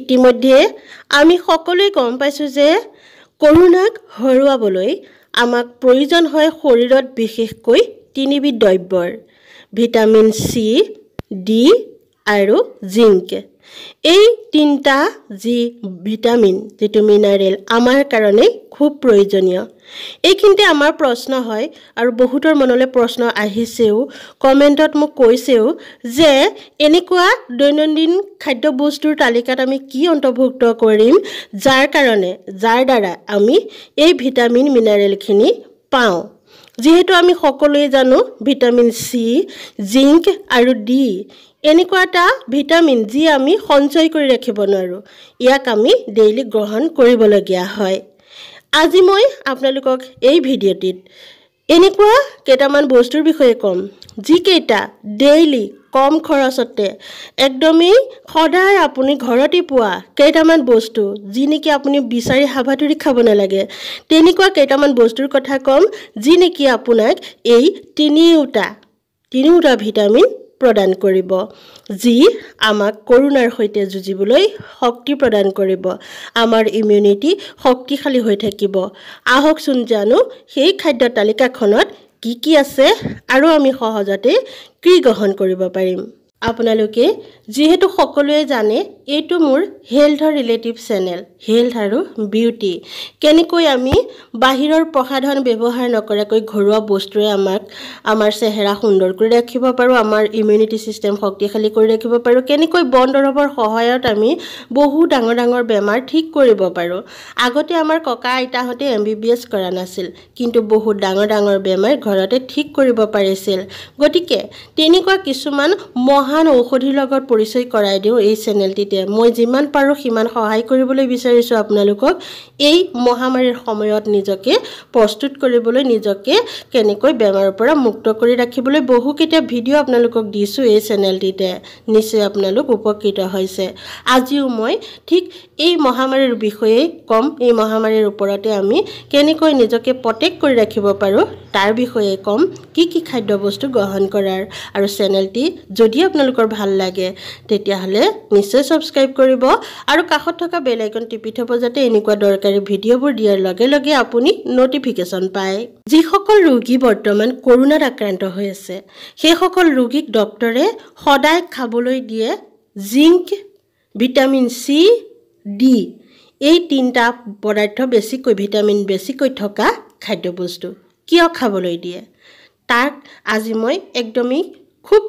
ইতিমধ্যে আমি সকলোৱে গম পাইছোঁ যে কৰোণাক হৰুৱাবলৈ আমাক প্ৰয়োজন হয় শৰীৰত বিশেষকৈ তিনিবিধ দ্ৰব্যৰ ভিটামিন চি ডি আৰু জিংক এই তিনিটা যি ভিটামিন যিটো মিনাৰেল আমাৰ কাৰণে খুব প্ৰয়োজনীয় এইখিনিতে আমাৰ প্ৰশ্ন হয় আৰু বহুতৰ মনলৈ প্ৰশ্ন আহিছেও কমেণ্টত মোক কৈছেও যে এনেকুৱা দৈনন্দিন খাদ্যবস্তুৰ তালিকাত আমি কি অন্তৰ্ভুক্ত কৰিম যাৰ কাৰণে যাৰ দ্বাৰা আমি এই ভিটামিন মিনাৰেলখিনি পাওঁ যিহেতু আমি সকলোৱে জানো ভিটামিন চি জিংক আৰু ডি এনেকুৱা এটা ভিটামিন যি আমি সঞ্চয় কৰি ৰাখিব নোৱাৰোঁ ইয়াক আমি ডেইলি গ্ৰহণ কৰিবলগীয়া হয় আজি মই আপোনালোকক এই ভিডিঅ'টিত এনেকুৱা কেইটামান বস্তুৰ বিষয়ে ক'ম যিকেইটা ডেইলি কম খৰচতে একদমেই সদায় আপুনি ঘৰতে পোৱা কেইটামান বস্তু যি নেকি আপুনি বিচাৰি হাবাথুৰি খাব নালাগে তেনেকুৱা কেইটামান বস্তুৰ কথা ক'ম যি নেকি আপোনাক এই তিনিওটা তিনিওটা ভিটামিন প্ৰদান কৰিব যি আমাক কৰোণাৰ সৈতে যুঁজিবলৈ শক্তি প্ৰদান কৰিব আমাৰ ইমিউনিটি শক্তিশালী হৈ থাকিব আহকচোন জানো সেই খাদ্য তালিকাখনত কি কি আছে আৰু আমি সহজতে কি গ্ৰহণ কৰিব পাৰিম আপোনালোকে যিহেতু সকলোৱে জানে এইটো মোৰ হেল্থৰ ৰিলেটিভ চেনেল হেল্থ আৰু বিউটি কেনেকৈ আমি বাহিৰৰ প্ৰসাধন ব্যৱহাৰ নকৰাকৈ ঘৰুৱা বস্তুৱে আমাক আমাৰ চেহেৰা সুন্দৰ কৰি ৰাখিব পাৰোঁ আমাৰ ইমিউনিটি ছিষ্টেম শক্তিশালী কৰি ৰাখিব পাৰোঁ কেনেকৈ বন দৰৱৰ সহায়ত আমি বহু ডাঙৰ ডাঙৰ বেমাৰ ঠিক কৰিব পাৰোঁ আগতে আমাৰ ককা আইতাহঁতে এম বি বি এছ কৰা নাছিল কিন্তু বহুত ডাঙৰ ডাঙৰ বেমাৰ ঘৰতে ঠিক কৰিব পাৰিছিল গতিকে তেনেকুৱা কিছুমান মহান ঔষধিৰ লগত পৰিচয় কৰাই দিওঁ এই চেনেলটিতে হৈছে মই যিমান পাৰোঁ সিমান সহায় কৰিবলৈ বিচাৰিছোঁ আপোনালোকক এই মহামাৰীৰ সময়ত নিজকে প্ৰস্তুত কৰিবলৈ নিজকে কেনেকৈ বেমাৰৰ পৰা মুক্ত কৰি ৰাখিবলৈ বহুকেইটা ভিডিঅ' আপোনালোকক দিছোঁ এই চেনেলটিতে নিশ্চয় আপোনালোক উপকৃত হৈছে আজিও মই ঠিক এই মহামাৰীৰ বিষয়েই ক'ম এই মহামাৰীৰ ওপৰতে আমি কেনেকৈ নিজকে প্ৰটেক্ট কৰি ৰাখিব পাৰোঁ তাৰ বিষয়ে ক'ম কি কি খাদ্যবস্তু গ্ৰহণ কৰাৰ আৰু চেনেলটি যদি আপোনালোকৰ ভাল লাগে তেতিয়াহ'লে নিশ্চয় চব ছাবস্ক্ৰাইব কৰিব আৰু কাষত থকা বেল আইকন টিপি থ'ব যাতে এনেকুৱা দৰকাৰী ভিডিঅ'বোৰ দিয়াৰ লগে লগে আপুনি নটিফিকেশ্যন পায় যিসকল ৰোগী বৰ্তমান কৰোণাত আক্ৰান্ত হৈ আছে সেইসকল ৰোগীক ডক্টৰে সদায় খাবলৈ দিয়ে জিংক ভিটামিন চি ডি এই তিনিটা পদাৰ্থ বেছিকৈ ভিটামিন বেছিকৈ থকা খাদ্যবস্তু কিয় খাবলৈ দিয়ে তাক আজি মই একদমেই খুব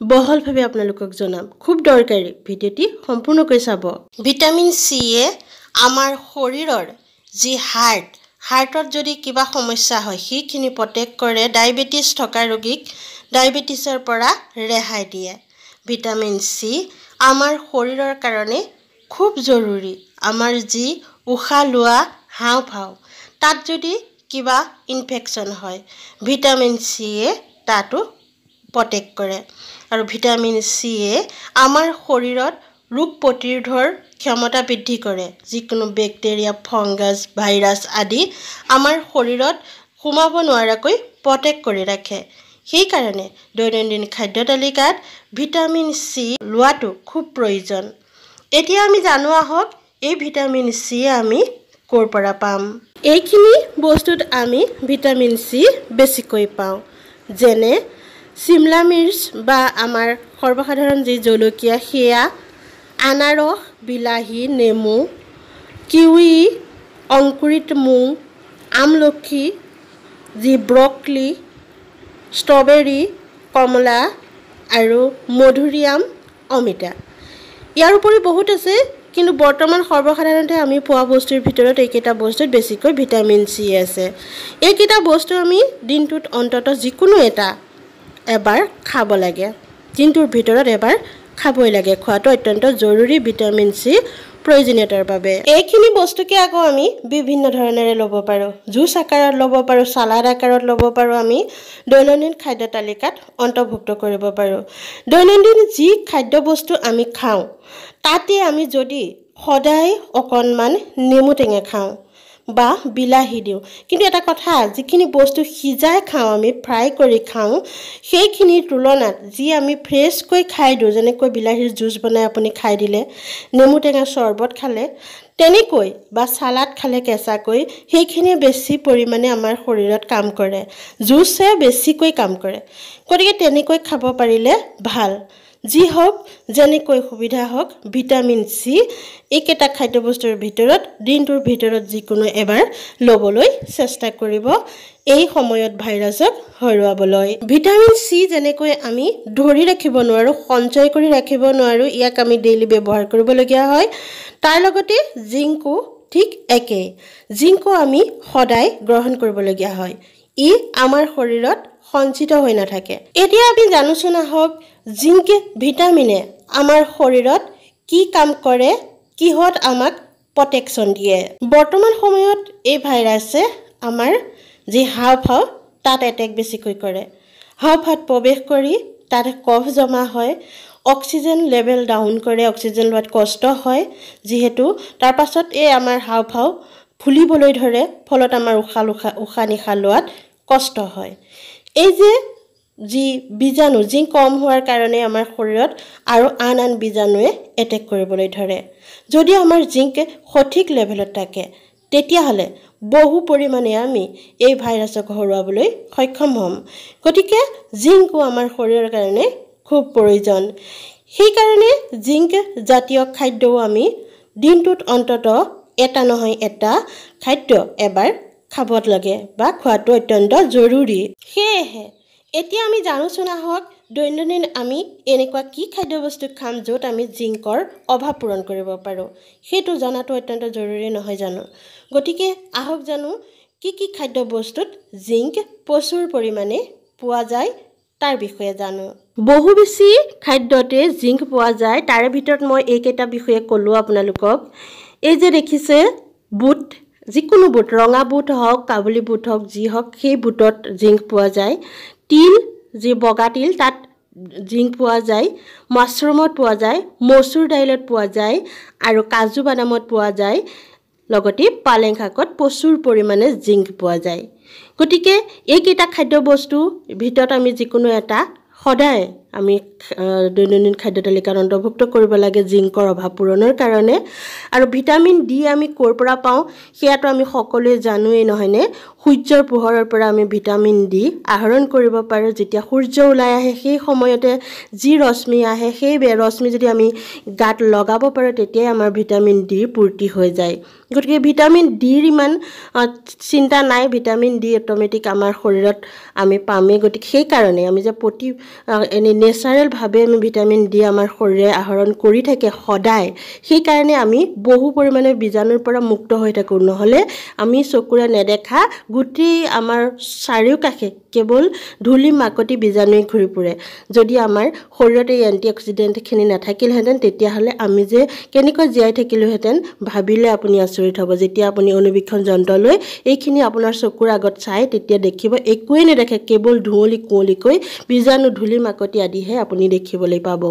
বহলভাৱে আপোনালোকক জনাম খুব দৰকাৰী ভিডিঅ'টি সম্পূৰ্ণকৈ চাব ভিটামিন চিয়ে আমাৰ শৰীৰৰ যি হাৰ্ট হাৰ্টত যদি কিবা সমস্যা হয় সেইখিনি প্ৰটেক্ট কৰে ডায়েবেটিছ থকা ৰোগীক ডায়েবেটিছৰ পৰা ৰেহাই দিয়ে ভিটামিন চি আমাৰ শৰীৰৰ কাৰণে খুব জৰুৰী আমাৰ যি উশাহ লোৱা হাঁও ফাও তাত যদি কিবা ইনফেকশ্যন হয় ভিটামিন চিয়ে তাতো প্ৰটেক্ট কৰে আৰু ভিটামিন চিয়ে আমাৰ শৰীৰত ৰোগ প্ৰতিৰোধৰ ক্ষমতা বৃদ্ধি কৰে যিকোনো বেক্টেৰিয়া ফংগাছ ভাইৰাছ আদি আমাৰ শৰীৰত সোমাব নোৱাৰাকৈ প্ৰটেক্ট কৰি ৰাখে সেইকাৰণে দৈনন্দিন খাদ্য তালিকাত ভিটামিন চি লোৱাটো খুব প্ৰয়োজন এতিয়া আমি জানো আহক এই ভিটামিন চি আমি ক'ৰ পৰা পাম এইখিনি বস্তুত আমি ভিটামিন চি বেছিকৈ পাওঁ যেনে চিমলা মিৰ্চ বা আমাৰ সৰ্বসাধাৰণ যি জলকীয়া সেয়া আনাৰস বিলাহী নেমু কিৱি অংকুৰিত মুং আমলখি যি ব্ৰকলি ষ্ট্ৰবেৰী কমলা আৰু মধুৰিয়াম অমিতা ইয়াৰ উপৰি বহুত আছে কিন্তু বৰ্তমান সৰ্বসাধাৰণতে আমি পোৱা বস্তুৰ ভিতৰত এইকেইটা বস্তুত বেছিকৈ ভিটামিন চি আছে এইকেইটা বস্তু আমি দিনটোত অন্ততঃ যিকোনো এটা এবাৰ খাব লাগে দিনটোৰ ভিতৰত এবাৰ খাবই লাগে খোৱাটো অত্যন্ত জৰুৰী ভিটামিন চি প্ৰয়োজনীয়তাৰ বাবে এইখিনি বস্তুকে আকৌ আমি বিভিন্ন ধৰণেৰে ল'ব পাৰোঁ জুচ আকাৰত ল'ব পাৰোঁ চালাড আকাৰত ল'ব পাৰোঁ আমি দৈনন্দিন খাদ্য তালিকাত অন্তৰ্ভুক্ত কৰিব পাৰোঁ দৈনন্দিন যি খাদ্যবস্তু আমি খাওঁ তাতে আমি যদি সদায় অকণমান নেমু টেঙা খাওঁ বা বিলাহী দিওঁ কিন্তু এটা কথা যিখিনি বস্তু সিজাই খাওঁ আমি ফ্ৰাই কৰি খাওঁ সেইখিনিৰ তুলনাত যি আমি ফ্ৰেছকৈ খাই দিওঁ যেনেকৈ বিলাহীৰ জুচ বনাই আপুনি খাই দিলে নেমু টেঙা চৰ্বত খালে তেনেকৈ বা চালাড খালে কেঁচাকৈ সেইখিনিয়ে বেছি পৰিমাণে আমাৰ শৰীৰত কাম কৰে জুচে বেছিকৈ কাম কৰে গতিকে তেনেকৈ খাব পাৰিলে ভাল যি হওক যেনেকৈ সুবিধা হওক ভিটামিন চি এইকেইটা খাদ্য বস্তুৰ ভিতৰত দিনটোৰ ভিতৰত যিকোনো এবাৰ ল'বলৈ চেষ্টা কৰিব এই সময়ত ভাইৰাছক হৰুৱাবলৈ ভিটামিন চি যেনেকৈ আমি ধৰি ৰাখিব নোৱাৰোঁ সঞ্চয় কৰি ৰাখিব নোৱাৰোঁ ইয়াক আমি ডেইলি ব্যৱহাৰ কৰিবলগীয়া হয় তাৰ লগতে জিংকো ঠিক একেই জিংকো আমি সদায় গ্ৰহণ কৰিবলগীয়া হয় ই আমাৰ শৰীৰত সঞ্চিত হৈ নাথাকে এতিয়া আমি জানোচোন আহক জিংক ভিটামিনে আমাৰ শৰীৰত কি কাম কৰে কিহত আমাক প্ৰটেকশ্যন দিয়ে বৰ্তমান সময়ত এই ভাইৰাছে আমাৰ যি হাঁও ফাও তাত এটেক বেছিকৈ কৰে হাঁও ফাত প্ৰৱেশ কৰি তাত কফ জমা হয় অক্সিজেন লেভেল ডাউন কৰে অক্সিজেন লোৱাত কষ্ট হয় যিহেতু তাৰপাছত এই আমাৰ হাঁও ফাও ফুলিবলৈ ধৰে ফলত আমাৰ উশাহ উশাহ উশাহ নিশাহ লোৱাত কষ্ট হয় এই যে যি বীজাণু যি কম হোৱাৰ কাৰণে আমাৰ শৰীৰত আৰু আন আন বীজাণুৱে এটেক কৰিবলৈ ধৰে যদি আমাৰ জিংক সঠিক লেভেলত থাকে তেতিয়াহ'লে বহু পৰিমাণে আমি এই ভাইৰাছক হৰুৱাবলৈ সক্ষম হ'ম গতিকে জিংকো আমাৰ শৰীৰৰ কাৰণে খুব প্ৰয়োজন সেইকাৰণে জিংক জাতীয় খাদ্যও আমি দিনটোত অন্ততঃ এটা নহয় এটা খাদ্য এবাৰ খাব লাগে বা খোৱাটো অত্যন্ত জৰুৰী সেয়েহে এতিয়া আমি জানোচোন আহক দৈনন্দিন আমি এনেকুৱা কি খাদ্যবস্তু খাম য'ত আমি জিংকৰ অভাৱ পূৰণ কৰিব পাৰোঁ সেইটো জনাটো অত্যন্ত জৰুৰী নহয় জানো গতিকে আহক জানো কি কি খাদ্যবস্তুত জিংক প্ৰচুৰ পৰিমাণে পোৱা যায় তাৰ বিষয়ে জানো বহু বেছি খাদ্যতে জিংক পোৱা যায় তাৰে ভিতৰত মই এইকেইটা বিষয়ে ক'লোঁ আপোনালোকক এই যে দেখিছে বুট যিকোনো বুট ৰঙা বুট হওক কাবুলি বুট হওক যি হওক সেই বুটত জিংক পোৱা যায় তিল যি বগা তিল তাত জিংক পোৱা যায় মাছৰুমত পোৱা যায় মচুৰ দাইলত পোৱা যায় আৰু কাজু বাদামত পোৱা যায় লগতে পালেং শাকত প্ৰচুৰ পৰিমাণে জিংক পোৱা যায় গতিকে এইকেইটা খাদ্যবস্তুৰ ভিতৰত আমি যিকোনো এটা সদায় আমি দৈনন্দিন খাদ্য তালিকাত অন্তৰ্ভুক্ত কৰিব লাগে জিংকৰ অভাৱ পূৰণৰ কাৰণে আৰু ভিটামিন ডি আমি ক'ৰ পৰা পাওঁ সেয়াতো আমি সকলোৱে জানোৱেই নহয়নে সূৰ্যৰ পোহৰৰ পৰা আমি ভিটামিন ডি আহৰণ কৰিব পাৰোঁ যেতিয়া সূৰ্য ওলাই আহে সেই সময়তে যি ৰশ্মি আহে সেই ৰশ্মি যদি আমি গাত লগাব পাৰোঁ তেতিয়াই আমাৰ ভিটামিন ডিৰ পূৰ্তি হৈ যায় গতিকে ভিটামিন ডিৰ ইমান চিন্তা নাই ভিটামিন ডি অট'মেটিক আমাৰ শৰীৰত আমি পামেই গতিকে সেইকাৰণে আমি যে প্ৰতি এনে নেচাৰেলভাৱে আমি ভিটামিন ডি আমাৰ শৰীৰে আহৰণ কৰি থাকে সদায় সেইকাৰণে আমি বহু পৰিমাণে বীজাণুৰ পৰা মুক্ত হৈ থাকোঁ নহ'লে আমি চকুৰে নেদেখা গোটেই আমাৰ চাৰিওকাষে কেৱল ধূলি মাকতি বীজাণুৱে ঘূৰি ফুৰে যদি আমাৰ শৰীৰত এই এণ্টি অক্সিডেণ্টখিনি নাথাকিলহেঁতেন তেতিয়াহ'লে আমি যে কেনেকৈ জীয়াই থাকিলোহেঁতেন ভাবিলে আপুনি আচৰিত হ'ব যেতিয়া আপুনি অনুবীক্ষণ যন্ত্ৰ লৈ এইখিনি আপোনাৰ চকুৰ আগত চাই তেতিয়া দেখিব একোৱেই নেদেখে কেৱল ধুঁৱলি কুঁৱলীকৈ বীজাণু ধূলি মাকতি ইত্যাদিহে আপুনি দেখিবলৈ পাব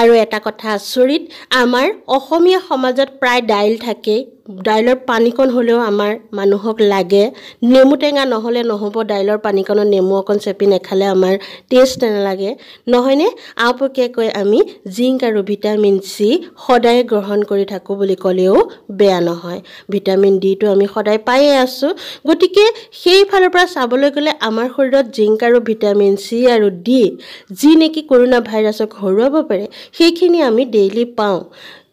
আৰু এটা কথা আচৰিত আমাৰ অসমীয়া সমাজত প্ৰায় দাইল থাকেই দাইলৰ পানীকণ হ'লেও আমাৰ মানুহক লাগে নেমু টেঙা নহ'লে নহ'ব দাইলৰ পানীকণত নেমু অকণ চেপি নেখালে আমাৰ টেষ্ট নালাগে নহয়নে আওপকীয়াকৈ আমি জিংক আৰু ভিটামিন চি সদায় গ্ৰহণ কৰি থাকোঁ বুলি ক'লেও বেয়া নহয় ভিটামিন ডিটো আমি সদায় পায়েই আছোঁ গতিকে সেইফালৰ পৰা চাবলৈ গ'লে আমাৰ শৰীৰত জিংক আৰু ভিটামিন চি আৰু ডি যি নেকি কৰোণা ভাইৰাছক হৰুৱাব পাৰে সেইখিনি আমি ডেইলি পাওঁ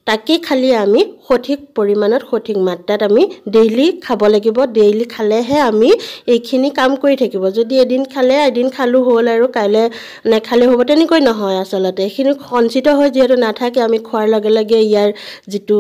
তাকেই খালি আমি সঠিক পৰিমাণত সঠিক মাত্ৰাত আমি ডেইলি খাব লাগিব ডেইলি খালেহে আমি এইখিনি কাম কৰি থাকিব যদি এদিন খালে এদিন খালোঁ হ'ল আৰু কাইলৈ নেখালে হ'ব তেনেকৈ নহয় আচলতে এইখিনি সঞ্চিত হৈ যিহেতু নাথাকে আমি খোৱাৰ লগে লগে ইয়াৰ যিটো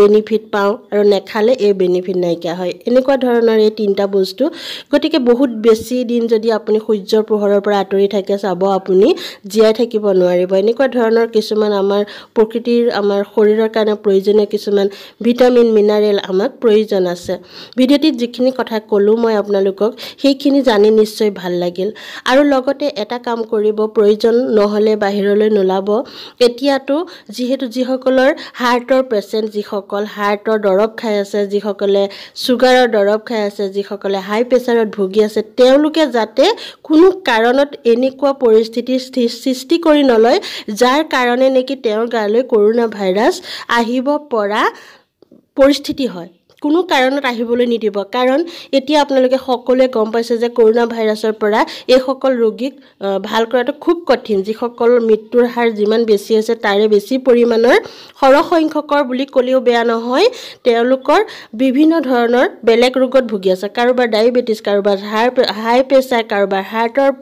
বেনিফিট পাওঁ আৰু নেখালে এই বেনিফিট নাইকিয়া হয় এনেকুৱা ধৰণৰ এই তিনিটা বস্তু গতিকে বহুত বেছি দিন যদি আপুনি সূৰ্যৰ পোহৰৰ পৰা আঁতৰি থাকে চাব আপুনি জীয়াই থাকিব নোৱাৰিব এনেকুৱা ধৰণৰ কিছুমান আমাৰ প্ৰকৃতিৰ আমাৰ শৰীৰৰ স্বাস্থ্যৰ কাৰণে প্ৰয়োজনীয় কিছুমান ভিটামিন মিনাৰেল আমাক প্ৰয়োজন আছে ভিডিঅ'টিত যিখিনি কথা ক'লোঁ মই আপোনালোকক সেইখিনি জানি নিশ্চয় ভাল লাগিল আৰু লগতে এটা কাম কৰিব প্ৰয়োজন নহ'লে বাহিৰলৈ নোলাব এতিয়াতো যিহেতু যিসকলৰ হাৰ্টৰ পেচেণ্ট যিসকল হাৰ্টৰ দৰৱ খাই আছে যিসকলে চুগাৰৰ দৰৱ খাই আছে যিসকলে হাই প্ৰেছাৰত ভুগি আছে তেওঁলোকে যাতে কোনো কাৰণত এনেকুৱা পৰিস্থিতি সৃষ্টি কৰি নলয় যাৰ কাৰণে নেকি তেওঁৰ গালৈ কৰোণা ভাইৰাছ আহিব পৰা পৰিস্থিতি হয় কোনো কাৰণত আহিবলৈ নিদিব কাৰণ এতিয়া আপোনালোকে সকলোৱে গম পাইছে যে কৰোণা ভাইৰাছৰ পৰা এইসকল ৰোগীক ভাল কৰাটো খুব কঠিন যিসকল মৃত্যুৰ হাৰ যিমান বেছি আছে তাৰে বেছি পৰিমাণৰ সৰহসংখ্যকৰ বুলি ক'লেও বেয়া নহয় তেওঁলোকৰ বিভিন্ন ধৰণৰ বেলেগ ৰোগত ভুগি আছে কাৰোবাৰ ডায়েবেটিছ কাৰোবাৰ হাৰ হাই প্ৰেছাৰ কাৰোবাৰ হাৰ্টৰ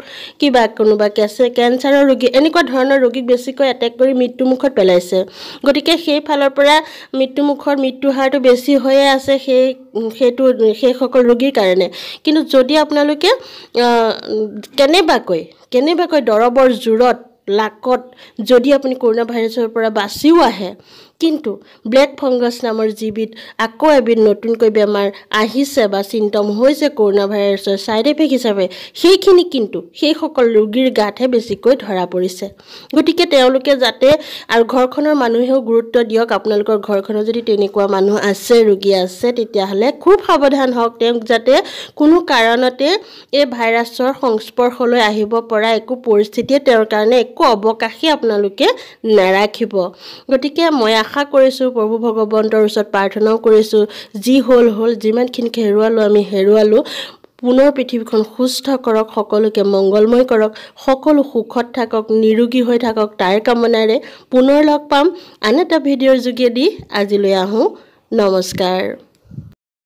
কিবা কোনোবা কেছে কেঞ্চাৰৰ ৰোগী এনেকুৱা ধৰণৰ ৰোগীক বেছিকৈ এটেক কৰি মৃত্যুমুখত পেলাইছে গতিকে সেইফালৰ পৰা মৃত্যুমুখৰ মৃত্যুৰ হাৰটো বেছি হৈয়ে আছে আছে সেই সেইটো সেইসকল ৰোগীৰ কাৰণে কিন্তু যদি আপোনালোকে কেনেবাকৈ কেনেবাকৈ দৰৱৰ জোৰত লাকত যদি আপুনি কৰোণা ভাইৰাছৰ পৰা বাচিও আহে কিন্তু ব্লেক ফাংগাছ নামৰ যিবিধ আকৌ এবিধ নতুনকৈ বেমাৰ আহিছে বা চিন্তম হৈছে কৰোণা ভাইৰাছৰ ছাইড এফেক্ট হিচাপে সেইখিনি কিন্তু সেইসকল ৰোগীৰ গাতহে বেছিকৈ ধৰা পৰিছে গতিকে তেওঁলোকে যাতে আৰু ঘৰখনৰ মানুহেও গুৰুত্ব দিয়ক আপোনালোকৰ ঘৰখনত যদি তেনেকুৱা মানুহ আছে ৰোগী আছে তেতিয়াহ'লে খুব সাৱধান হওক তেওঁক যাতে কোনো কাৰণতে এই ভাইৰাছৰ সংস্পৰ্শলৈ আহিব পৰা একো পৰিস্থিতিয়ে তেওঁৰ কাৰণে একো অৱকাশেই আপোনালোকে নাৰাখিব গতিকে মই আশা কৰিছোঁ প্ৰভু ভগৱন্তৰ ওচৰত প্ৰাৰ্থনাও কৰিছোঁ যি হ'ল হ'ল যিমানখিনিকে হেৰুৱালোঁ আমি হেৰুৱালোঁ পুনৰ পৃথিৱীখন সুস্থ কৰক সকলোকে মংগলময় কৰক সকলো সুখত থাকক নিৰোগী হৈ থাকক তাৰ কামনাৰে পুনৰ লগ পাম আন এটা ভিডিঅ'ৰ যোগেদি আজিলৈ আহোঁ নমস্কাৰ